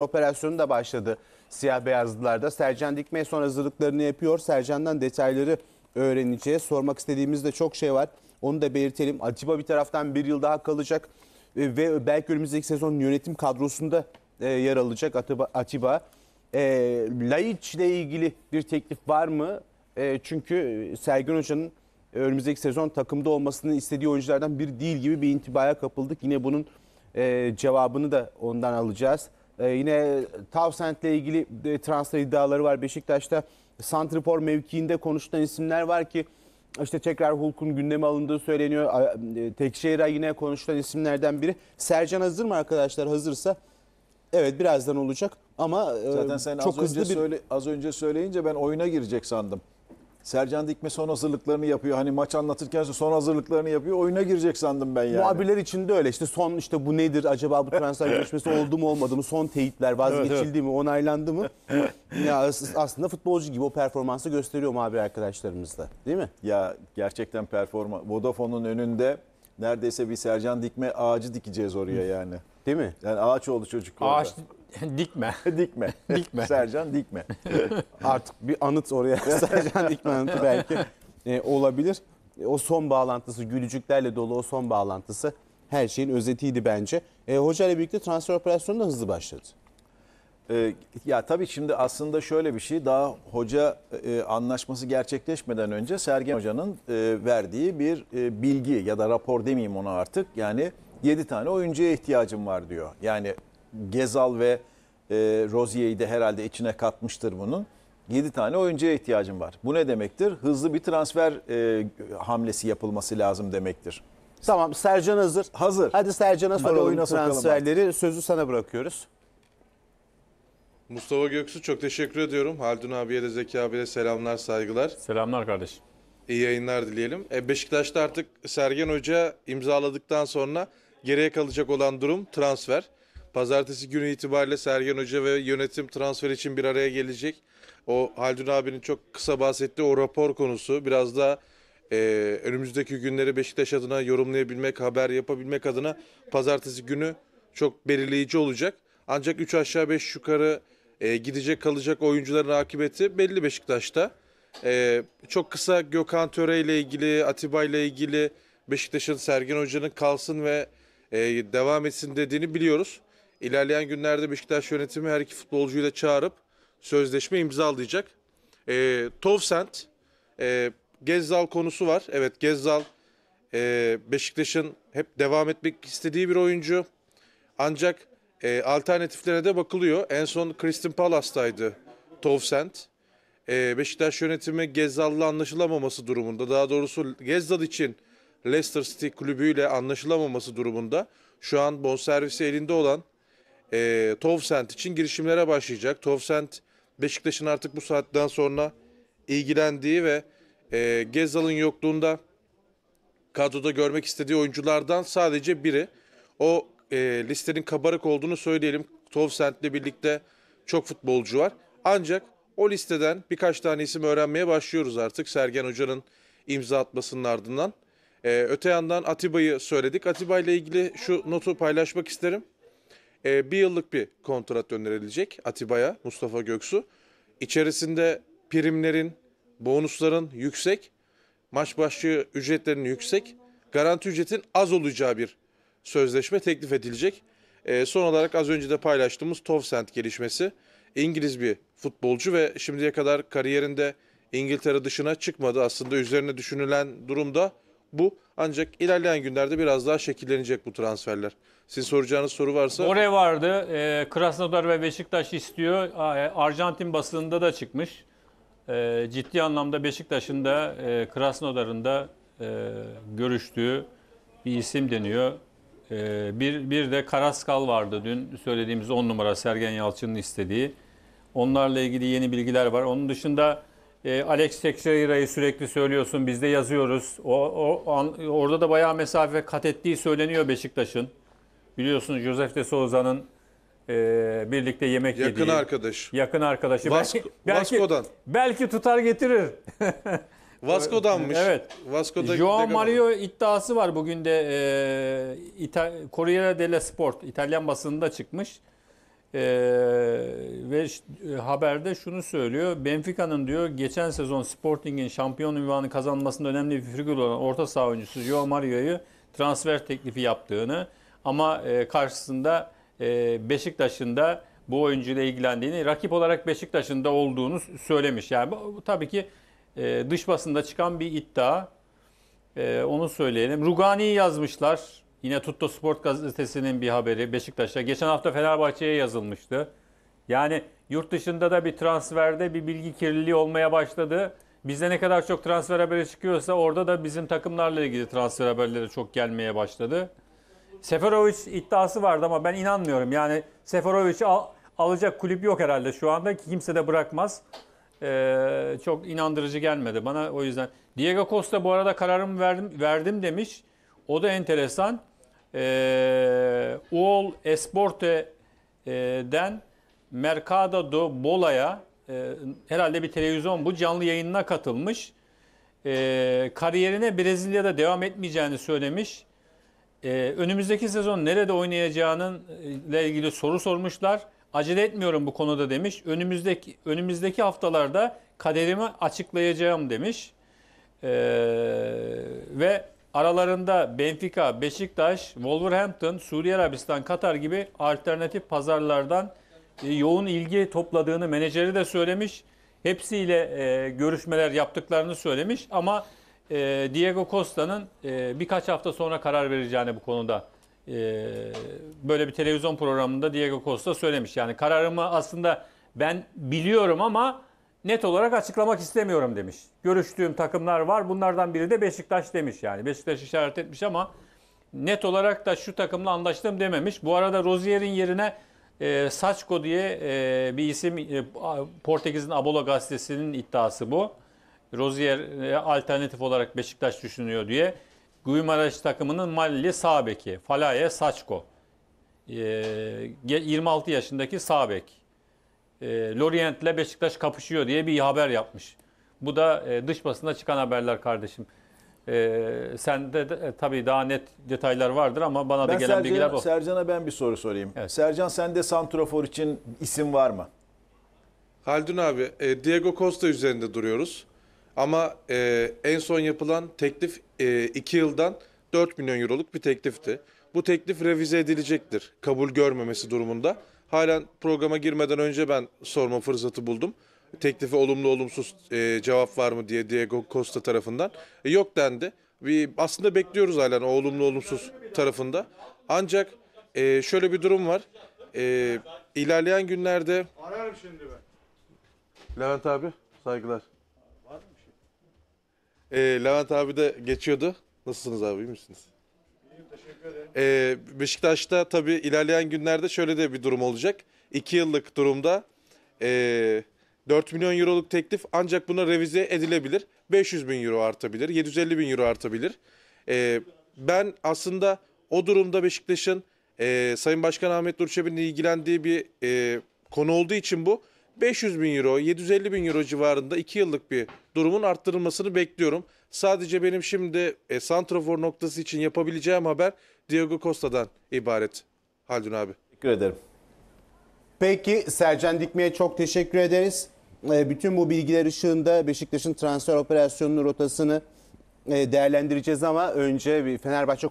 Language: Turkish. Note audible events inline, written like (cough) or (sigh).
operasyonu da başladı siyah beyazlılarda. Sercan Dikme son hazırlıklarını yapıyor. Sercan'dan detayları öğreneceğiz. Sormak istediğimiz de çok şey var. Onu da belirtelim. Atiba bir taraftan bir yıl daha kalacak ee, ve belki önümüzdeki sezon yönetim kadrosunda e, yer alacak Atiba. Atiba. E, Laiç ile ilgili bir teklif var mı? E, çünkü Sergen Hoca'nın e, önümüzdeki sezon takımda olmasını istediği oyunculardan biri değil gibi bir intibaya kapıldık. Yine bunun e, cevabını da ondan alacağız. Ee, yine Tavsent'le ilgili e, transfer iddiaları var Beşiktaş'ta. Santripor mevkiinde konuşulan isimler var ki işte tekrar Hulk'un gündeme alındığı söyleniyor. E, Tekşehir'e yine konuşulan isimlerden biri. Sercan hazır mı arkadaşlar? Hazırsa evet birazdan olacak ama e, Zaten sen çok az önce hızlı bir... söyle, az önce söyleyince ben oyuna girecek sandım. Sercan Dikme son hazırlıklarını yapıyor. Hani maç anlatırken son hazırlıklarını yapıyor. Oyuna girecek sandım ben yani. Muhabirler için de öyle. İşte son işte bu nedir? Acaba bu transfer (laughs) görüşmesi oldu mu olmadı mı? Son teyitler vazgeçildi mi? Onaylandı mı? (laughs) ya aslında futbolcu gibi o performansı gösteriyor muhabir arkadaşlarımız da. Değil mi? Ya gerçekten performans. Vodafone'un önünde neredeyse bir Sercan Dikme ağacı dikeceğiz oraya yani. Değil mi? Yani ağaç oldu çocuk orada. (laughs) Dikme. (laughs) Dikme. Dikme. Sercan Dikme. (laughs) Artık bir anıt oraya Sercan Dikme anıtı belki e, olabilir. E, o son bağlantısı, gülücüklerle dolu o son bağlantısı her şeyin özetiydi bence. E, Hoca ile birlikte transfer operasyonu da hızlı başladı. E, ya tabii şimdi aslında şöyle bir şey daha hoca e, anlaşması gerçekleşmeden önce Sergen Hoca'nın e, verdiği bir e, bilgi ya da rapor demeyeyim ona artık yani 7 tane oyuncuya ihtiyacım var diyor. Yani Gezal ve e, Rozier'i de herhalde içine katmıştır bunun. 7 tane oyuncuya ihtiyacım var. Bu ne demektir? Hızlı bir transfer e, hamlesi yapılması lazım demektir. Tamam Sercan hazır. Hazır. Hadi Sercan'a soralım oyuna transferleri. Sözü sana bırakıyoruz. Mustafa Göksu çok teşekkür ediyorum. Haldun abiye de Zeki abiye de selamlar, saygılar. Selamlar kardeşim. İyi yayınlar dileyelim. E Beşiktaş'ta artık Sergen Hoca imzaladıktan sonra geriye kalacak olan durum transfer. Pazartesi günü itibariyle Sergen Hoca ve yönetim transfer için bir araya gelecek. O Haldun abinin çok kısa bahsettiği o rapor konusu biraz daha e, önümüzdeki günleri Beşiktaş adına yorumlayabilmek, haber yapabilmek adına pazartesi günü çok belirleyici olacak. Ancak 3 aşağı 5 yukarı e, gidecek kalacak oyuncuların akıbeti belli Beşiktaş'ta. E, çok kısa Gökhan Töre ile ilgili, Atiba ile ilgili Beşiktaş'ın Sergen Hoca'nın kalsın ve e, devam etsin dediğini biliyoruz. İlerleyen günlerde Beşiktaş yönetimi her iki futbolcuyu da çağırıp sözleşme imzalayacak. E, Tovsent, e, Gezzal konusu var. Evet Gezzal e, Beşiktaş'ın hep devam etmek istediği bir oyuncu. Ancak e, alternatiflere de bakılıyor. En son Kristin Palas'taydı Tovsent. E, Beşiktaş yönetimi Gezzal'la anlaşılamaması durumunda. Daha doğrusu Gezzal için Leicester City kulübüyle anlaşılamaması durumunda. Şu an bonservisi elinde olan e, ee, Tovsent için girişimlere başlayacak. Tovsent Beşiktaş'ın artık bu saatten sonra ilgilendiği ve e, Gezal'ın yokluğunda kadroda görmek istediği oyunculardan sadece biri. O e, listenin kabarık olduğunu söyleyelim. Tovsent'le birlikte çok futbolcu var. Ancak o listeden birkaç tane isim öğrenmeye başlıyoruz artık Sergen Hoca'nın imza atmasının ardından. Ee, öte yandan Atiba'yı söyledik. Atiba ile ilgili şu notu paylaşmak isterim. E, bir yıllık bir kontrat önerilecek Atiba'ya Mustafa Göksu. İçerisinde primlerin, bonusların yüksek, maç başı ücretlerinin yüksek, garanti ücretin az olacağı bir sözleşme teklif edilecek. E, son olarak az önce de paylaştığımız Tovsent gelişmesi. İngiliz bir futbolcu ve şimdiye kadar kariyerinde İngiltere dışına çıkmadı. Aslında üzerine düşünülen durumda bu. Ancak ilerleyen günlerde biraz daha şekillenecek bu transferler. Sizin soracağınız soru varsa... More vardı. E, Krasnodar ve Beşiktaş istiyor. E, Arjantin basınında da çıkmış. E, ciddi anlamda Beşiktaş'ın da e, Krasnodar'ın da e, görüştüğü bir isim deniyor. E, bir, bir de Karaskal vardı dün söylediğimiz 10 numara Sergen Yalçın'ın istediği. Onlarla ilgili yeni bilgiler var. Onun dışında... E, Alex Teixeira'yı sürekli söylüyorsun, biz de yazıyoruz. O, o an, orada da bayağı mesafe kat ettiği söyleniyor Beşiktaş'ın. Biliyorsunuz Josef de Souza'nın e, birlikte yemek Yakın yediği. arkadaş. Yakın arkadaşı. Vas belki, belki, Vasco'dan. Belki tutar getirir. (laughs) Vasco'danmış. Evet. Vasco'da Joao Mario iddiası var bugün de e, İta Corriere della Sport İtalyan basınında çıkmış. E, ve e, haberde şunu söylüyor. Benfica'nın diyor geçen sezon Sporting'in şampiyon ünvanı kazanmasında önemli bir figür olan orta saha oyuncusu Joao Mario'yu transfer teklifi yaptığını ama e, karşısında e, Beşiktaş'ın da bu oyuncuyla ilgilendiğini, rakip olarak Beşiktaş'ın da olduğunu söylemiş. Yani bu, tabii ki e, dış basında çıkan bir iddia. onu söyleyelim. Rugani'yi yazmışlar. Yine Tutto Sport gazetesinin bir haberi Beşiktaş'ta. Geçen hafta Fenerbahçe'ye yazılmıştı. Yani yurt dışında da bir transferde bir bilgi kirliliği olmaya başladı. Bizde ne kadar çok transfer haberi çıkıyorsa orada da bizim takımlarla ilgili transfer haberleri çok gelmeye başladı. Seferovic iddiası vardı ama ben inanmıyorum. Yani Seferovic'i al, alacak kulüp yok herhalde şu anda ki kimse de bırakmaz. Ee, çok inandırıcı gelmedi bana o yüzden. Diego Costa bu arada kararımı verdim, verdim demiş. O da enteresan. Ee, Uol Esporte'den Mercado do Bola'ya e, herhalde bir televizyon bu canlı yayınına katılmış. E, kariyerine Brezilya'da devam etmeyeceğini söylemiş. E, önümüzdeki sezon nerede oynayacağının e, ile ilgili soru sormuşlar. Acele etmiyorum bu konuda demiş. Önümüzdeki önümüzdeki haftalarda kaderimi açıklayacağım demiş. E, ve aralarında Benfica, Beşiktaş, Wolverhampton, suriye Arabistan, Katar gibi alternatif pazarlardan e, yoğun ilgi topladığını menajeri de söylemiş. Hepsiyle e, görüşmeler yaptıklarını söylemiş ama e, Diego Costa'nın e, birkaç hafta sonra karar vereceğini bu konuda e, böyle bir televizyon programında Diego Costa söylemiş. Yani kararımı aslında ben biliyorum ama net olarak açıklamak istemiyorum demiş. Görüştüğüm takımlar var. Bunlardan biri de Beşiktaş demiş yani. Beşiktaş işaret etmiş ama net olarak da şu takımla anlaştım dememiş. Bu arada Rozier'in yerine e, Saçko diye e, bir isim e, Portekiz'in Abola gazetesinin iddiası bu. Rozier e, alternatif olarak Beşiktaş düşünüyor diye. Guimaraş takımının Malili sağ Falaye Saçko. E, ee, 26 yaşındaki sağ bek. E, Lorient'le Beşiktaş kapışıyor diye bir haber yapmış. Bu da e, dış basında çıkan haberler kardeşim. Ee, sende de, e, tabii daha net detaylar vardır ama bana da Ben gelen bilgiler bu. Sercan'a ben bir soru sorayım. Evet. Sercan sende santrofor için isim var mı? Haldun abi, e, Diego Costa üzerinde duruyoruz. Ama e, en son yapılan teklif 2 e, yıldan 4 milyon euroluk bir teklifti. Bu teklif revize edilecektir kabul görmemesi durumunda. Halen programa girmeden önce ben sorma fırsatı buldum. Teklifi olumlu olumsuz e, cevap var mı diye Diego Costa tarafından. E, yok dendi. Bir, aslında bekliyoruz halen o olumlu olumsuz tarafında. Ancak e, şöyle bir durum var. E, ilerleyen günlerde... Ararım şimdi ben. Levent abi saygılar. Var mı şey? E, Levent abi de geçiyordu. Nasılsınız abi iyi misiniz? İyiyim teşekkür ederim. E, Beşiktaş'ta tabii ilerleyen günlerde şöyle de bir durum olacak. İki yıllık durumda... E, 4 milyon euroluk teklif ancak buna revize edilebilir. 500 bin euro artabilir, 750 bin euro artabilir. Ee, ben aslında o durumda Beşiktaş'ın e, Sayın Başkan Ahmet Durçebi'nin ilgilendiği bir e, konu olduğu için bu 500 bin euro, 750 bin euro civarında 2 yıllık bir durumun arttırılmasını bekliyorum. Sadece benim şimdi e, Santrafor noktası için yapabileceğim haber Diego Costa'dan ibaret Haldun abi. Teşekkür ederim. Peki Sercan Dikme'ye çok teşekkür ederiz. E, bütün bu bilgiler ışığında Beşiktaş'ın transfer operasyonunun rotasını e, değerlendireceğiz ama önce bir Fenerbahçe